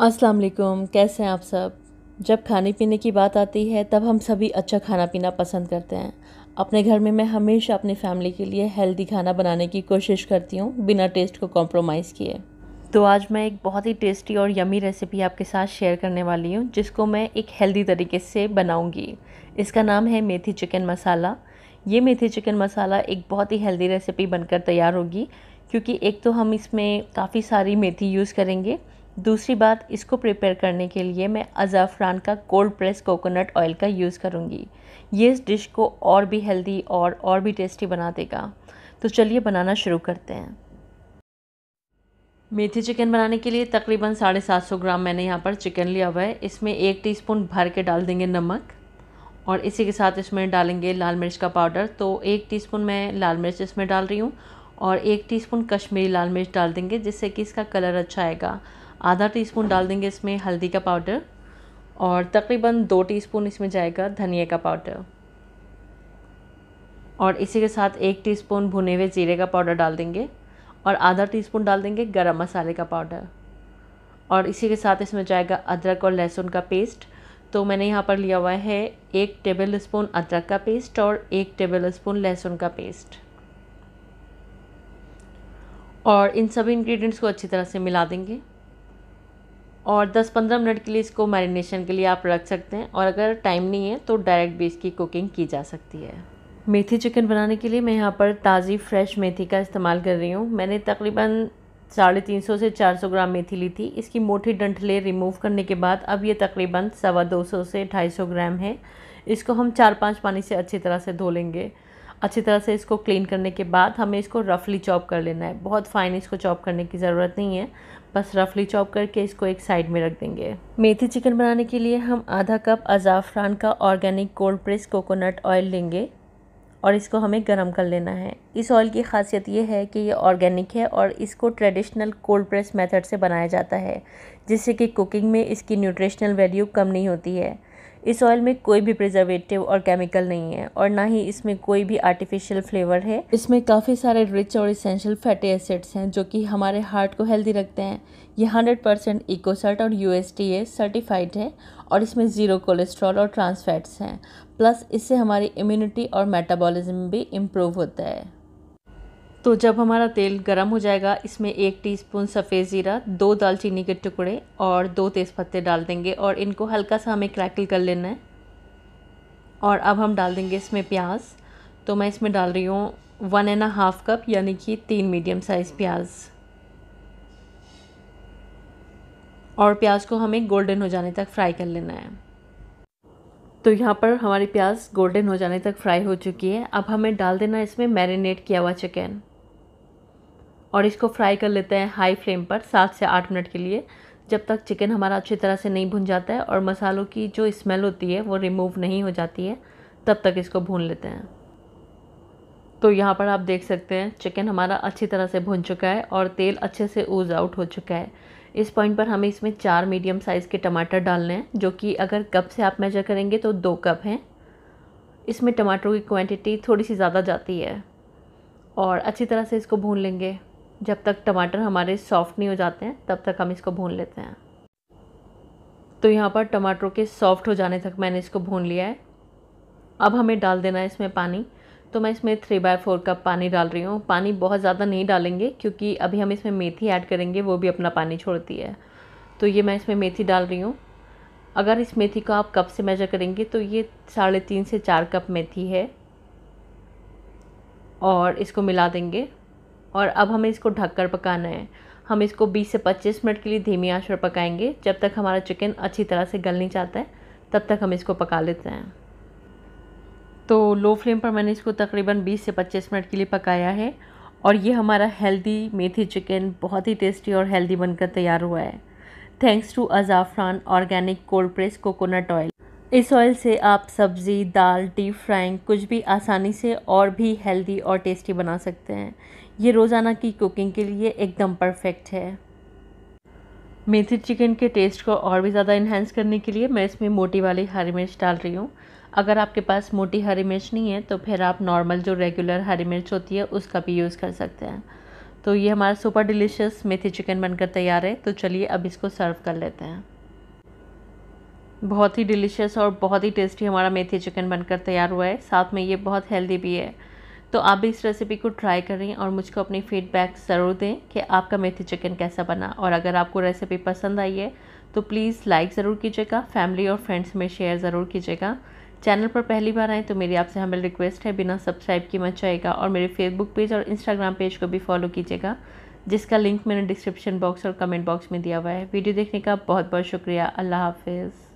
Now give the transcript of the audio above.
अस्सलाम वालेकुम कैसे हैं आप सब जब खाने पीने की बात आती है तब हम सभी अच्छा खाना पीना पसंद करते हैं अपने घर में मैं हमेशा अपनी फैमिली के लिए हेल्दी खाना बनाने की कोशिश करती हूँ बिना टेस्ट को कॉम्प्रोमाइज़ किए तो आज मैं एक बहुत ही टेस्टी और यमी रेसिपी आपके साथ शेयर करने वाली हूँ जिसको मैं एक हेल्दी तरीके से बनाऊँगी इसका नाम है मेथी चिकन मसाला ये मेथी चिकन मसाला एक बहुत ही हेल्दी रेसिपी बनकर तैयार होगी क्योंकि एक तो हम इसमें काफ़ी सारी मेथी यूज़ करेंगे दूसरी बात इसको प्रिपेयर करने के लिए मैं अज़ाफ़रान का कोल्ड प्रेस कोकोनट ऑयल का यूज़ करूँगी ये इस डिश को और भी हेल्दी और और भी टेस्टी बना देगा तो चलिए बनाना शुरू करते हैं मेथी चिकन बनाने के लिए तकरीबन साढ़े सात सौ ग्राम मैंने यहाँ पर चिकन लिया हुआ है इसमें एक टीस्पून भर के डाल देंगे नमक और इसी के साथ इसमें डालेंगे लाल मिर्च का पाउडर तो एक टीस्पून मैं लाल मिर्च इसमें डाल रही हूँ और एक टीस्पून कश्मीरी लाल मिर्च डाल देंगे जिससे कि इसका कलर अच्छा आएगा आधा टीस्पून डाल देंगे इसमें हल्दी का पाउडर और तकरीबन दो टीस्पून इसमें जाएगा धनिया का पाउडर और इसी के साथ एक टीस्पून भुने हुए जीरे का पाउडर डाल देंगे और आधा टीस्पून डाल देंगे गरम मसाले का पाउडर और इसी के साथ इसमें जाएगा अदरक और लहसुन का पेस्ट तो मैंने यहाँ पर लिया हुआ है एक टेबल स्पून अदरक का पेस्ट और एक टेबल स्पून लहसुन का पेस्ट और इन सभी इंग्रेडिएंट्स को अच्छी तरह से मिला देंगे और 10-15 मिनट के लिए इसको मैरिनेशन के लिए आप रख सकते हैं और अगर टाइम नहीं है तो डायरेक्ट भी इसकी कुकिंग की जा सकती है मेथी चिकन बनाने के लिए मैं यहाँ पर ताज़ी फ्रेश मेथी का इस्तेमाल कर रही हूँ मैंने तकरीबन साढ़े तीन सौ से चार सौ ग्राम मेथी ली थी इसकी मोटी डंठले रिमूव करने के बाद अब ये तकरीबन सवा दो सौ से ढाई सौ ग्राम है इसको हम चार पाँच पानी से अच्छी तरह से धो लेंगे अच्छी तरह से इसको क्लीन करने के बाद हमें इसको रफली चॉप कर लेना है बहुत फाइन इसको चॉप करने की ज़रूरत नहीं है बस रफली चॉप करके इसको एक साइड में रख देंगे मेथी चिकन बनाने के लिए हम आधा कप अजाफरान का organic cold press coconut oil लेंगे और इसको हमें गर्म कर लेना है इस ऑयल की खासियत ये है कि ये ऑर्गेनिक है और इसको ट्रेडिशनल कोल्ड प्रेस मेथड से बनाया जाता है जिससे कि कुकिंग में इसकी न्यूट्रिशनल वैल्यू कम नहीं होती है इस ऑयल में कोई भी प्रिजर्वेटिव और केमिकल नहीं है और ना ही इसमें कोई भी आर्टिफिशियल फ्लेवर है इसमें काफ़ी सारे रिच और इसेंशियल फैटी एसिड्स हैं जो कि हमारे हार्ट को हेल्दी रखते हैं ये 100% परसेंट इकोसर्ट और यू सर्टिफाइड है और इसमें ज़ीरो कोलेस्ट्रॉल और ट्रांसफैट्स हैं प्लस इससे हमारी इम्यूनिटी और मेटाबॉलिज्म भी इम्प्रूव होता है तो जब हमारा तेल गर्म हो जाएगा इसमें एक टीस्पून सफ़ेद ज़ीरा दो दालचीनी के टुकड़े और दो तेज़पत्ते डाल देंगे और इनको हल्का सा हमें क्रैकल कर लेना है और अब हम डाल देंगे इसमें प्याज तो मैं इसमें डाल रही हूँ वन एंड हाफ़ कप यानी कि तीन मीडियम साइज़ प्याज और प्याज को हमें गोल्डन हो जाने तक फ्राई कर लेना है तो यहाँ पर हमारी प्याज गोल्डन हो जाने तक फ्राई हो चुकी है अब हमें डाल देना इसमें मैरिनेट किया हुआ चिकन और इसको फ्राई कर लेते हैं हाई फ्लेम पर सात से आठ मिनट के लिए जब तक चिकन हमारा अच्छी तरह से नहीं भुन जाता है और मसालों की जो स्मेल होती है वो रिमूव नहीं हो जाती है तब तक इसको भून लेते हैं तो यहाँ पर आप देख सकते हैं चिकन हमारा अच्छी तरह से भुन चुका है और तेल अच्छे से ऊज आउट हो चुका है इस पॉइंट पर हमें इसमें चार मीडियम साइज़ के टमाटर डालने हैं जो कि अगर कप से आप मेजर करेंगे तो दो कप हैं इसमें टमाटरों की क्वांटिटी थोड़ी सी ज़्यादा जाती है और अच्छी तरह से इसको भून लेंगे जब तक टमाटर हमारे सॉफ्ट नहीं हो जाते हैं तब तक हम इसको भून लेते हैं तो यहाँ पर टमाटरों के सॉफ्ट हो जाने तक मैंने इसको भून लिया है अब हमें डाल देना है इसमें पानी तो मैं इसमें थ्री बाय फोर कप पानी डाल रही हूँ पानी बहुत ज़्यादा नहीं डालेंगे क्योंकि अभी हम इसमें मेथी ऐड करेंगे वो भी अपना पानी छोड़ती है तो ये मैं इसमें मेथी डाल रही हूँ अगर इस मेथी को आप कप से मेजर करेंगे तो ये साढ़े तीन से चार कप मेथी है और इसको मिला देंगे और अब हमें इसको ढककर पकाना है हम इसको 20 से 25 मिनट के लिए धीमी आंच पर पकाएंगे जब तक हमारा चिकन अच्छी तरह से गल नहीं जाता है तब तक हम इसको पका लेते हैं तो लो फ्लेम पर मैंने इसको तकरीबन 20 से 25 मिनट के लिए पकाया है और ये हमारा हेल्दी मेथी चिकन बहुत ही टेस्टी और हेल्दी बनकर तैयार हुआ है thanks to Azafran organic cold press coconut oil इस ऑयल से आप सब्ज़ी दाल डीप फ्राइंग कुछ भी आसानी से और भी हेल्दी और टेस्टी बना सकते हैं ये रोज़ाना की कुकिंग के लिए एकदम परफेक्ट है मेथी चिकन के टेस्ट को और भी ज़्यादा इन्हेंस करने के लिए मैं इसमें मोटी वाली हरी मिर्च डाल रही हूँ अगर आपके पास मोटी हरी मिर्च नहीं है तो फिर आप नॉर्मल जो रेगुलर हरी मिर्च होती है उसका भी यूज़ कर सकते हैं तो ये हमारा सुपर डिलीशियस मेथी चिकन बनकर तैयार है तो चलिए अब इसको सर्व कर लेते हैं बहुत ही डिलीशियस और बहुत ही टेस्टी हमारा मेथी चिकन बनकर तैयार हुआ है साथ में ये बहुत हेल्दी भी है तो आप भी इस रेसिपी को ट्राई करें और मुझको अपनी फीडबैक ज़रूर दें कि आपका मेथी चिकन कैसा बना और अगर आपको रेसिपी पसंद आई है तो प्लीज़ लाइक ज़रूर कीजिएगा फैमिली और फ्रेंड्स में शेयर ज़रूर कीजिएगा चैनल पर पहली बार आएँ तो मेरी आपसे हमें रिक्वेस्ट है बिना सब्सक्राइब किए मत जाएगा और मेरे फेसबुक पेज और इंस्टाग्राम पेज को भी फॉलो कीजिएगा जिसका लिंक मैंने डिस्क्रिप्शन बॉक्स और कमेंट बॉक्स में दिया हुआ है वीडियो देखने का बहुत बहुत शुक्रिया अल्लाह हाफिज़